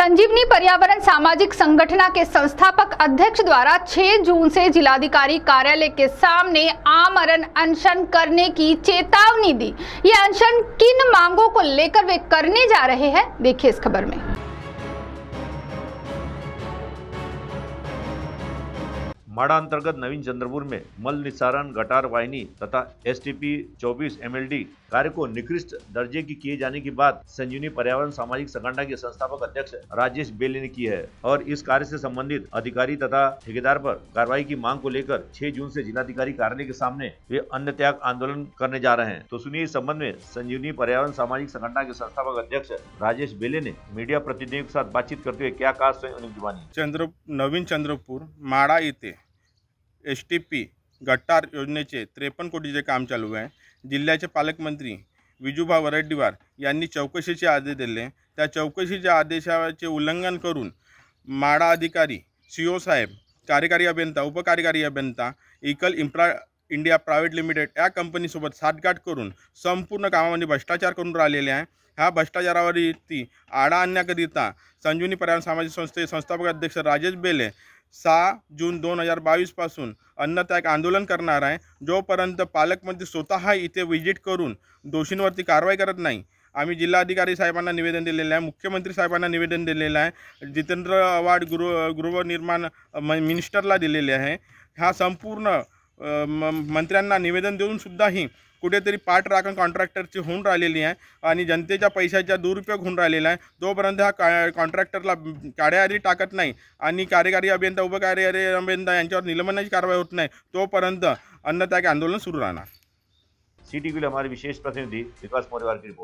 संजीवनी पर्यावरण सामाजिक संगठना के संस्थापक अध्यक्ष द्वारा 6 जून से जिलाधिकारी कार्यालय के सामने आमरण अनशन करने की चेतावनी दी ये अनशन किन मांगों को लेकर वे करने जा रहे हैं देखिए इस खबर में माड़ा अंतर्गत नवीन चंद्रपुर में मल निस्सारण गटार वाहिनी तथा एस टी पी चौबीस एम एल डी कार्य को निकृष्ट दर्जे की किए जाने की बात संजीवनी पर्यावरण सामाजिक संगठन के संस्थापक अध्यक्ष राजेश बेले ने की है और इस कार्य से संबंधित अधिकारी तथा ठेकेदार पर कार्रवाई की मांग को लेकर 6 जून से जिलाधिकारी कार्यालय के सामने वे अन्य त्याग आंदोलन करने जा रहे हैं तो सुनिए इस संबंध में संजीवनी पर्यावरण सामाजिक संगठन के संस्थापक अध्यक्ष राजेश बेले ने मीडिया प्रतिनिधियों के साथ बातचीत करते हुए क्या कहा स्वयं चंद्र नवीन चंद्रपुर माड़ा इतने एस टी पी गटार योजनेचे त्रेपन्न कोटीचे काम चालू आहे जिल्ह्याचे पालकमंत्री विजुभा वरड्डीवार यांनी चौकशीचे आदेश दिले त्या चौकशीच्या आदेशाचे उल्लंघन करून माडा अधिकारी सी ओ साहेब कार्यकारी अभियंता उपकार्यकारी अभियंता इकल इम्प्रा इंडिया प्रायव्हेट लिमिटेड या कंपनीसोबत साठगाठ करून संपूर्ण कामामध्ये भ्रष्टाचार करून राहिलेले आहे ह्या भ्रष्टाचारावरती आडा आणण्याकरिता संजीवनी पर्यावरण सामाजिक संस्थे संस्थापक अध्यक्ष राजेश बेले सहा जून दोन हजार बावीसपासून अन्नत्याग आंदोलन करना है जोपर्यंत पालकमंत्री स्वतः इथे कर करून दोषींवरती कारवाई करत नहीं आम्मी जिधिकारी साहबान निवेदन दिलेलं है मुख्यमंत्री साहबान निवेदन दिलेलं है जितेंद्र अवार्ड गृह गृहनिर्माण म अं, मिनिस्टरला दिल्ली है हा संपूर्ण म मंत्र्यांना निवेदन देऊनसुद्धाही कुठेतरी पाठ राखण कॉन्ट्रॅक्टरची होऊन राहिलेली आहे आणि जनतेच्या पैशाचा दुरुपयोग होऊन राहिलेला आहे जोपर्यंत हा का कॉन्ट्रॅक्टरला काड्याआधी टाकत नाही आणि कार्यकारी अभियंता उपकार्यकारी अभियंता यांच्यावर निलंबनाची कारवाई होत नाही तोपर्यंत अन्नत्याग आंदोलन सुरू राहणार सी टी विशेष प्रतिनिधी विकास मोरेवार रिपोर्ट